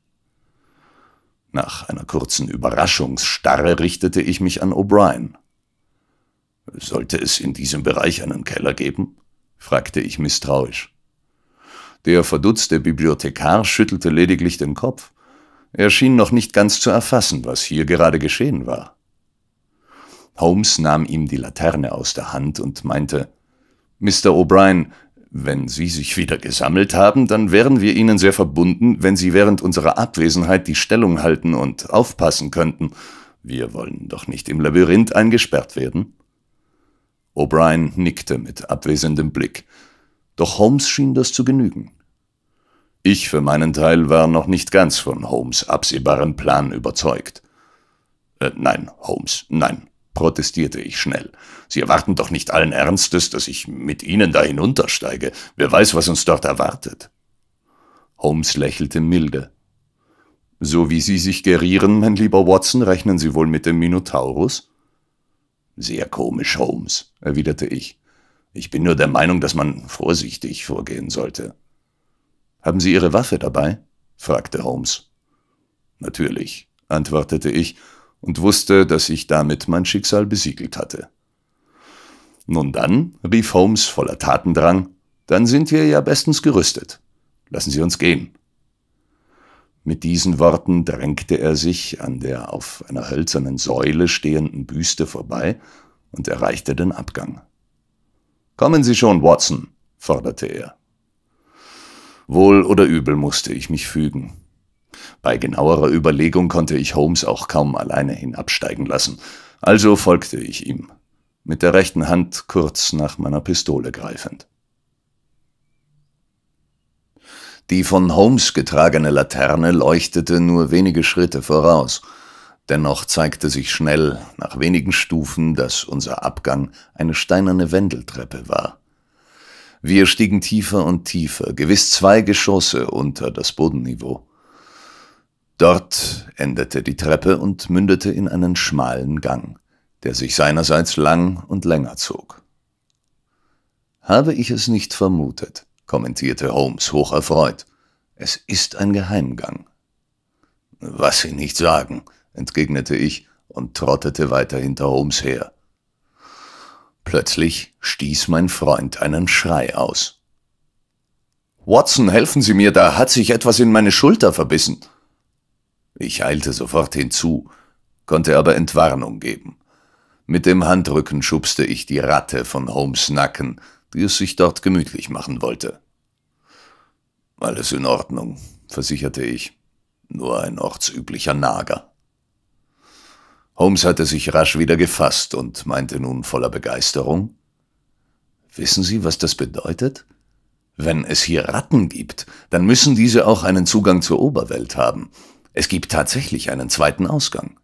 Nach einer kurzen Überraschungsstarre richtete ich mich an O'Brien. Sollte es in diesem Bereich einen Keller geben? fragte ich misstrauisch. Der verdutzte Bibliothekar schüttelte lediglich den Kopf. Er schien noch nicht ganz zu erfassen, was hier gerade geschehen war. Holmes nahm ihm die Laterne aus der Hand und meinte, Mr. O'Brien, wenn Sie sich wieder gesammelt haben, dann wären wir Ihnen sehr verbunden, wenn Sie während unserer Abwesenheit die Stellung halten und aufpassen könnten. Wir wollen doch nicht im Labyrinth eingesperrt werden. O'Brien nickte mit abwesendem Blick, doch Holmes schien das zu genügen. Ich für meinen Teil war noch nicht ganz von Holmes absehbaren Plan überzeugt. Äh, nein, Holmes, nein, protestierte ich schnell. Sie erwarten doch nicht allen Ernstes, dass ich mit Ihnen da hinuntersteige. Wer weiß, was uns dort erwartet. Holmes lächelte milde. So wie Sie sich gerieren, mein lieber Watson, rechnen Sie wohl mit dem Minotaurus? Sehr komisch, Holmes, erwiderte ich. Ich bin nur der Meinung, dass man vorsichtig vorgehen sollte. Haben Sie Ihre Waffe dabei? fragte Holmes. Natürlich, antwortete ich und wusste, dass ich damit mein Schicksal besiegelt hatte. Nun dann, rief Holmes voller Tatendrang, dann sind wir ja bestens gerüstet. Lassen Sie uns gehen. Mit diesen Worten drängte er sich an der auf einer hölzernen Säule stehenden Büste vorbei und erreichte den Abgang. Kommen Sie schon, Watson, forderte er. Wohl oder übel musste ich mich fügen. Bei genauerer Überlegung konnte ich Holmes auch kaum alleine hinabsteigen lassen, also folgte ich ihm, mit der rechten Hand kurz nach meiner Pistole greifend. Die von Holmes getragene Laterne leuchtete nur wenige Schritte voraus, dennoch zeigte sich schnell, nach wenigen Stufen, dass unser Abgang eine steinerne Wendeltreppe war. Wir stiegen tiefer und tiefer, gewiss zwei Geschosse unter das Bodenniveau. Dort endete die Treppe und mündete in einen schmalen Gang, der sich seinerseits lang und länger zog. Habe ich es nicht vermutet, kommentierte Holmes hocherfreut. Es ist ein Geheimgang. Was Sie nicht sagen, entgegnete ich und trottete weiter hinter Holmes her. Plötzlich stieß mein Freund einen Schrei aus. Watson, helfen Sie mir, da hat sich etwas in meine Schulter verbissen. Ich eilte sofort hinzu, konnte aber Entwarnung geben. Mit dem Handrücken schubste ich die Ratte von Holmes Nacken, die es sich dort gemütlich machen wollte. Alles in Ordnung, versicherte ich. Nur ein ortsüblicher Nager. Holmes hatte sich rasch wieder gefasst und meinte nun voller Begeisterung, Wissen Sie, was das bedeutet? Wenn es hier Ratten gibt, dann müssen diese auch einen Zugang zur Oberwelt haben. Es gibt tatsächlich einen zweiten Ausgang.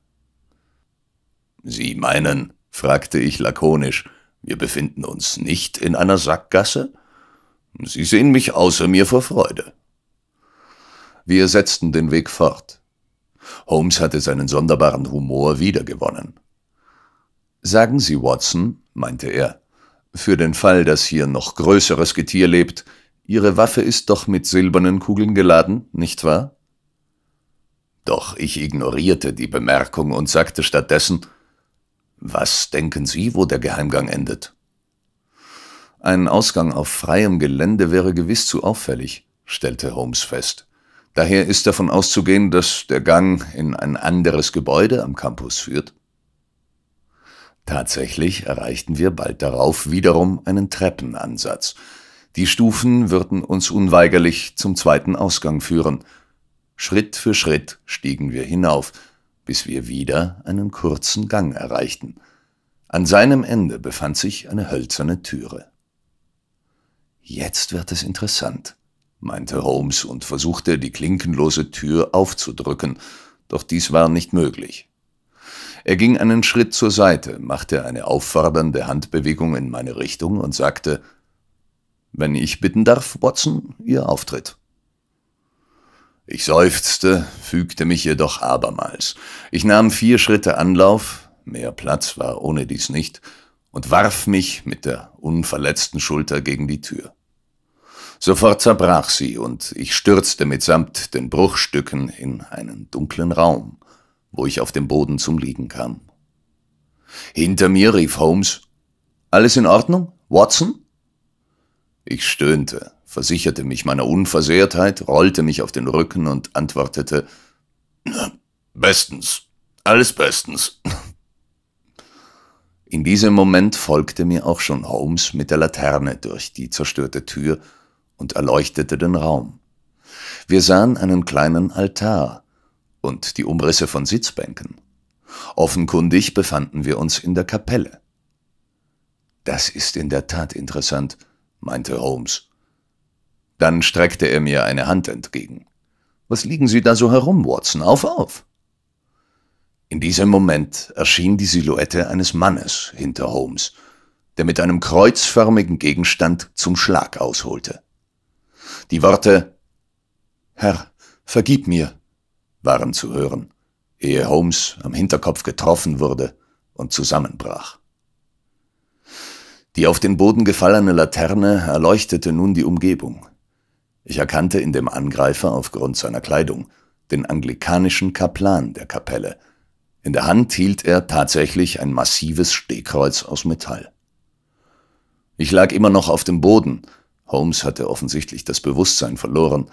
Sie meinen, fragte ich lakonisch, wir befinden uns nicht in einer Sackgasse? Sie sehen mich außer mir vor Freude. Wir setzten den Weg fort. Holmes hatte seinen sonderbaren Humor wiedergewonnen. Sagen Sie, Watson, meinte er, für den Fall, dass hier noch größeres Getier lebt, Ihre Waffe ist doch mit silbernen Kugeln geladen, nicht wahr? Doch ich ignorierte die Bemerkung und sagte stattdessen Was denken Sie, wo der Geheimgang endet? Ein Ausgang auf freiem Gelände wäre gewiss zu auffällig, stellte Holmes fest. Daher ist davon auszugehen, dass der Gang in ein anderes Gebäude am Campus führt. Tatsächlich erreichten wir bald darauf wiederum einen Treppenansatz. Die Stufen würden uns unweigerlich zum zweiten Ausgang führen. Schritt für Schritt stiegen wir hinauf, bis wir wieder einen kurzen Gang erreichten. An seinem Ende befand sich eine hölzerne Türe. Jetzt wird es interessant meinte Holmes und versuchte, die klinkenlose Tür aufzudrücken, doch dies war nicht möglich. Er ging einen Schritt zur Seite, machte eine auffordernde Handbewegung in meine Richtung und sagte, »Wenn ich bitten darf, Watson, Ihr Auftritt.« ich seufzte, fügte mich jedoch abermals. Ich nahm vier Schritte Anlauf, mehr Platz war ohne dies nicht, und warf mich mit der unverletzten Schulter gegen die Tür. Sofort zerbrach sie, und ich stürzte mitsamt den Bruchstücken in einen dunklen Raum, wo ich auf dem Boden zum Liegen kam. Hinter mir rief Holmes, Alles in Ordnung, Watson? Ich stöhnte, versicherte mich meiner Unversehrtheit, rollte mich auf den Rücken und antwortete, Bestens, alles bestens. In diesem Moment folgte mir auch schon Holmes mit der Laterne durch die zerstörte Tür und erleuchtete den Raum. Wir sahen einen kleinen Altar und die Umrisse von Sitzbänken. Offenkundig befanden wir uns in der Kapelle. Das ist in der Tat interessant, meinte Holmes. Dann streckte er mir eine Hand entgegen. Was liegen Sie da so herum, Watson? Auf, auf! In diesem Moment erschien die Silhouette eines Mannes hinter Holmes, der mit einem kreuzförmigen Gegenstand zum Schlag ausholte. Die Worte Herr, vergib mir waren zu hören, ehe Holmes am Hinterkopf getroffen wurde und zusammenbrach. Die auf den Boden gefallene Laterne erleuchtete nun die Umgebung. Ich erkannte in dem Angreifer aufgrund seiner Kleidung den anglikanischen Kaplan der Kapelle. In der Hand hielt er tatsächlich ein massives Stehkreuz aus Metall. Ich lag immer noch auf dem Boden Holmes hatte offensichtlich das Bewusstsein verloren.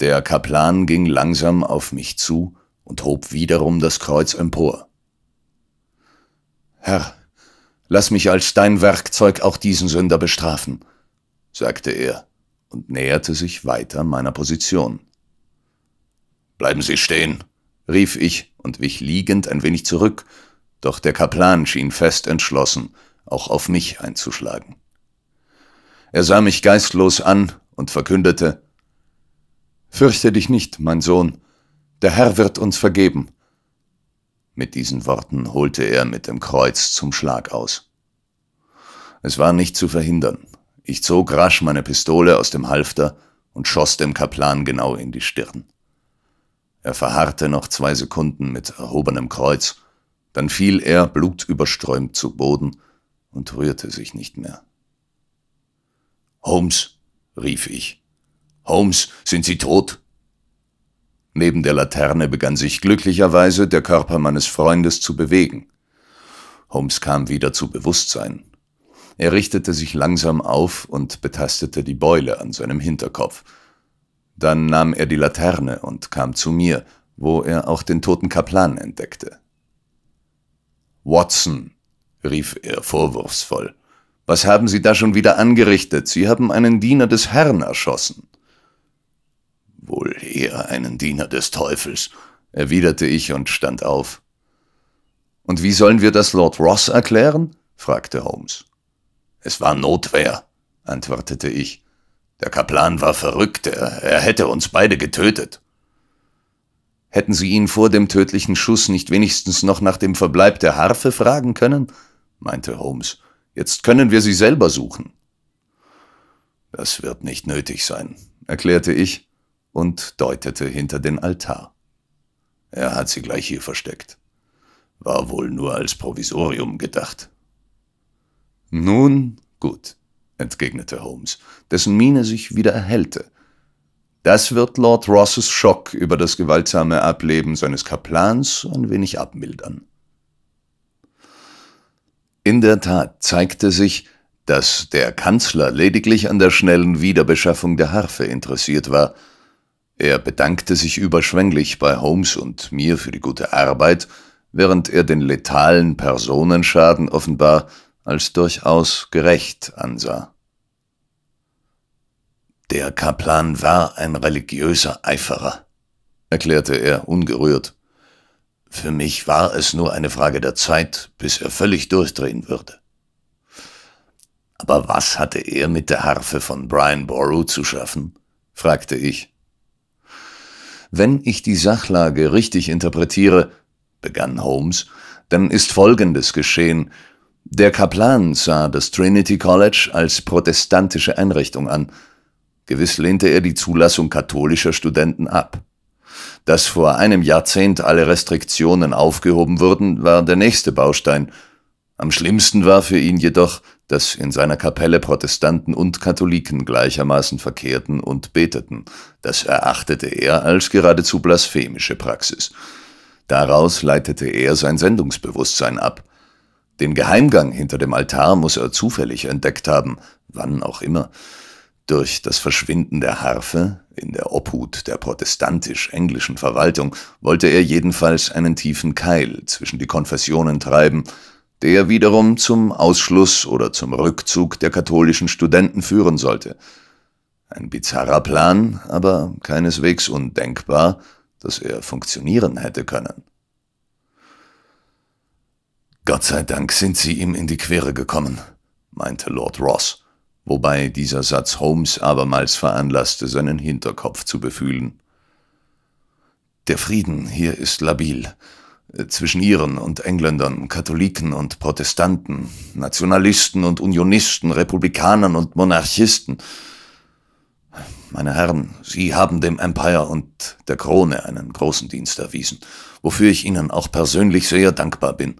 Der Kaplan ging langsam auf mich zu und hob wiederum das Kreuz empor. Herr, lass mich als dein Werkzeug auch diesen Sünder bestrafen, sagte er und näherte sich weiter meiner Position. Bleiben Sie stehen, rief ich und wich liegend ein wenig zurück, doch der Kaplan schien fest entschlossen, auch auf mich einzuschlagen. Er sah mich geistlos an und verkündete, Fürchte dich nicht, mein Sohn, der Herr wird uns vergeben. Mit diesen Worten holte er mit dem Kreuz zum Schlag aus. Es war nicht zu verhindern. Ich zog rasch meine Pistole aus dem Halfter und schoss dem Kaplan genau in die Stirn. Er verharrte noch zwei Sekunden mit erhobenem Kreuz, dann fiel er blutüberströmt zu Boden und rührte sich nicht mehr. Holmes, rief ich. Holmes, sind Sie tot? Neben der Laterne begann sich glücklicherweise der Körper meines Freundes zu bewegen. Holmes kam wieder zu Bewusstsein. Er richtete sich langsam auf und betastete die Beule an seinem Hinterkopf. Dann nahm er die Laterne und kam zu mir, wo er auch den toten Kaplan entdeckte. Watson, rief er vorwurfsvoll, was haben Sie da schon wieder angerichtet? Sie haben einen Diener des Herrn erschossen. Wohl eher einen Diener des Teufels, erwiderte ich und stand auf. Und wie sollen wir das Lord Ross erklären? fragte Holmes. Es war Notwehr, antwortete ich. Der Kaplan war verrückt, er, er hätte uns beide getötet. Hätten Sie ihn vor dem tödlichen Schuss nicht wenigstens noch nach dem Verbleib der Harfe fragen können? meinte Holmes. Jetzt können wir sie selber suchen. Das wird nicht nötig sein, erklärte ich und deutete hinter den Altar. Er hat sie gleich hier versteckt. War wohl nur als Provisorium gedacht. Nun gut, entgegnete Holmes, dessen Miene sich wieder erhellte. Das wird Lord Rosses Schock über das gewaltsame Ableben seines Kaplans ein wenig abmildern. In der Tat zeigte sich, dass der Kanzler lediglich an der schnellen Wiederbeschaffung der Harfe interessiert war. Er bedankte sich überschwänglich bei Holmes und mir für die gute Arbeit, während er den letalen Personenschaden offenbar als durchaus gerecht ansah. Der Kaplan war ein religiöser Eiferer, erklärte er ungerührt. Für mich war es nur eine Frage der Zeit, bis er völlig durchdrehen würde. Aber was hatte er mit der Harfe von Brian Boru zu schaffen? fragte ich. Wenn ich die Sachlage richtig interpretiere, begann Holmes, dann ist Folgendes geschehen. Der Kaplan sah das Trinity College als protestantische Einrichtung an. Gewiss lehnte er die Zulassung katholischer Studenten ab. Dass vor einem Jahrzehnt alle Restriktionen aufgehoben wurden, war der nächste Baustein. Am schlimmsten war für ihn jedoch, dass in seiner Kapelle Protestanten und Katholiken gleichermaßen verkehrten und beteten. Das erachtete er als geradezu blasphemische Praxis. Daraus leitete er sein Sendungsbewusstsein ab. Den Geheimgang hinter dem Altar muss er zufällig entdeckt haben, wann auch immer. Durch das Verschwinden der Harfe in der Obhut der protestantisch-englischen Verwaltung wollte er jedenfalls einen tiefen Keil zwischen die Konfessionen treiben, der wiederum zum Ausschluss oder zum Rückzug der katholischen Studenten führen sollte. Ein bizarrer Plan, aber keineswegs undenkbar, dass er funktionieren hätte können. Gott sei Dank sind Sie ihm in die Quere gekommen, meinte Lord Ross wobei dieser Satz Holmes abermals veranlasste, seinen Hinterkopf zu befühlen. Der Frieden hier ist labil. Zwischen Iren und Engländern, Katholiken und Protestanten, Nationalisten und Unionisten, Republikanern und Monarchisten. Meine Herren, Sie haben dem Empire und der Krone einen großen Dienst erwiesen, wofür ich Ihnen auch persönlich sehr dankbar bin.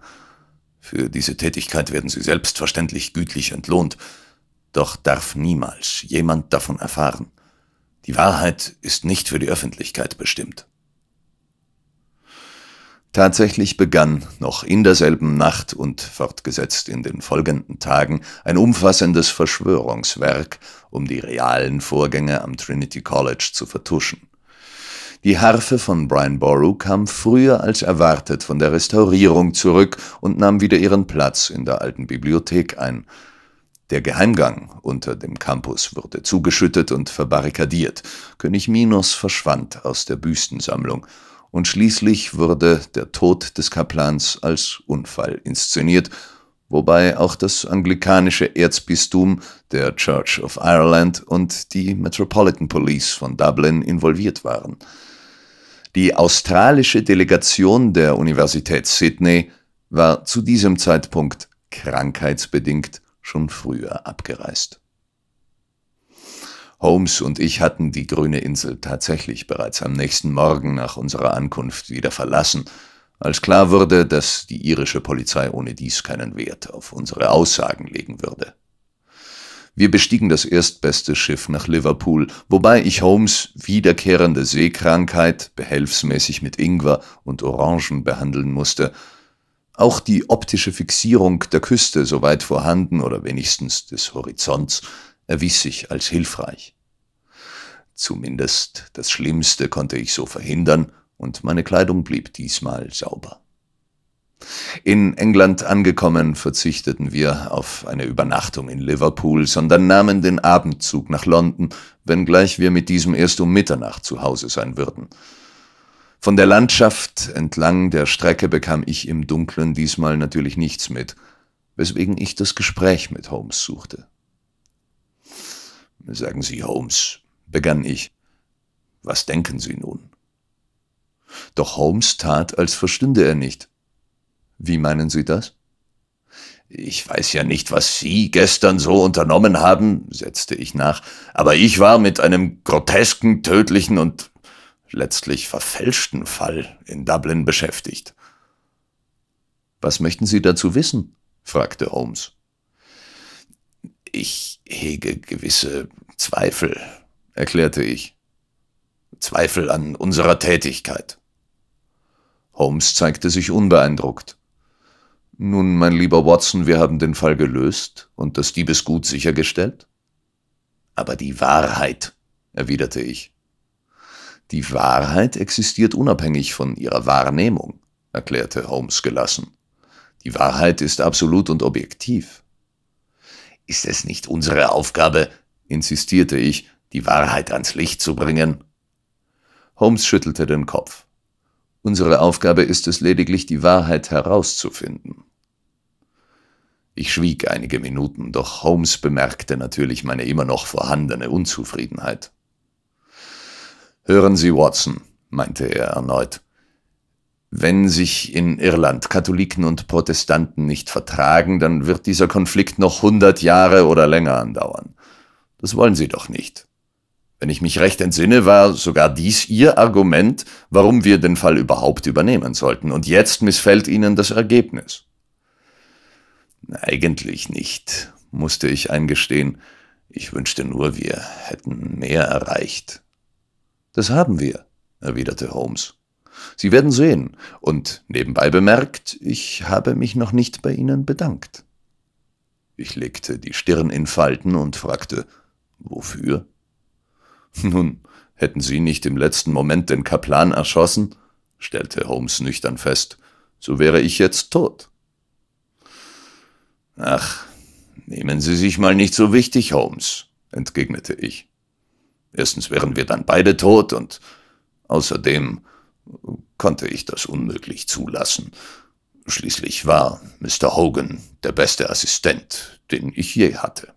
Für diese Tätigkeit werden Sie selbstverständlich gütlich entlohnt, doch darf niemals jemand davon erfahren. Die Wahrheit ist nicht für die Öffentlichkeit bestimmt. Tatsächlich begann noch in derselben Nacht und fortgesetzt in den folgenden Tagen ein umfassendes Verschwörungswerk, um die realen Vorgänge am Trinity College zu vertuschen. Die Harfe von Brian Boru kam früher als erwartet von der Restaurierung zurück und nahm wieder ihren Platz in der alten Bibliothek ein – der Geheimgang unter dem Campus wurde zugeschüttet und verbarrikadiert. König Minos verschwand aus der Büstensammlung. Und schließlich wurde der Tod des Kaplans als Unfall inszeniert, wobei auch das anglikanische Erzbistum, der Church of Ireland und die Metropolitan Police von Dublin involviert waren. Die australische Delegation der Universität Sydney war zu diesem Zeitpunkt krankheitsbedingt schon früher abgereist. Holmes und ich hatten die grüne Insel tatsächlich bereits am nächsten Morgen nach unserer Ankunft wieder verlassen, als klar wurde, dass die irische Polizei ohne dies keinen Wert auf unsere Aussagen legen würde. Wir bestiegen das erstbeste Schiff nach Liverpool, wobei ich Holmes wiederkehrende Seekrankheit behelfsmäßig mit Ingwer und Orangen behandeln musste, auch die optische Fixierung der Küste, soweit vorhanden oder wenigstens des Horizonts, erwies sich als hilfreich. Zumindest das Schlimmste konnte ich so verhindern, und meine Kleidung blieb diesmal sauber. In England angekommen, verzichteten wir auf eine Übernachtung in Liverpool, sondern nahmen den Abendzug nach London, wenngleich wir mit diesem erst um Mitternacht zu Hause sein würden. Von der Landschaft entlang der Strecke bekam ich im Dunkeln diesmal natürlich nichts mit, weswegen ich das Gespräch mit Holmes suchte. Sagen Sie, Holmes, begann ich, was denken Sie nun? Doch Holmes tat, als verstünde er nicht. Wie meinen Sie das? Ich weiß ja nicht, was Sie gestern so unternommen haben, setzte ich nach, aber ich war mit einem grotesken, tödlichen und letztlich verfälschten Fall in Dublin beschäftigt. Was möchten Sie dazu wissen? fragte Holmes. Ich hege gewisse Zweifel, erklärte ich. Zweifel an unserer Tätigkeit. Holmes zeigte sich unbeeindruckt. Nun, mein lieber Watson, wir haben den Fall gelöst und das Diebesgut sichergestellt. Aber die Wahrheit, erwiderte ich. Die Wahrheit existiert unabhängig von ihrer Wahrnehmung, erklärte Holmes gelassen. Die Wahrheit ist absolut und objektiv. Ist es nicht unsere Aufgabe, insistierte ich, die Wahrheit ans Licht zu bringen? Holmes schüttelte den Kopf. Unsere Aufgabe ist es lediglich, die Wahrheit herauszufinden. Ich schwieg einige Minuten, doch Holmes bemerkte natürlich meine immer noch vorhandene Unzufriedenheit. Hören Sie, Watson, meinte er erneut, wenn sich in Irland Katholiken und Protestanten nicht vertragen, dann wird dieser Konflikt noch hundert Jahre oder länger andauern. Das wollen Sie doch nicht. Wenn ich mich recht entsinne, war sogar dies Ihr Argument, warum wir den Fall überhaupt übernehmen sollten, und jetzt missfällt Ihnen das Ergebnis. Eigentlich nicht, musste ich eingestehen. Ich wünschte nur, wir hätten mehr erreicht. Das haben wir, erwiderte Holmes. Sie werden sehen, und nebenbei bemerkt, ich habe mich noch nicht bei Ihnen bedankt. Ich legte die Stirn in Falten und fragte, wofür? Nun, hätten Sie nicht im letzten Moment den Kaplan erschossen? stellte Holmes nüchtern fest, so wäre ich jetzt tot. Ach, nehmen Sie sich mal nicht so wichtig, Holmes, entgegnete ich. Erstens wären wir dann beide tot und außerdem konnte ich das unmöglich zulassen. Schließlich war Mr. Hogan der beste Assistent, den ich je hatte.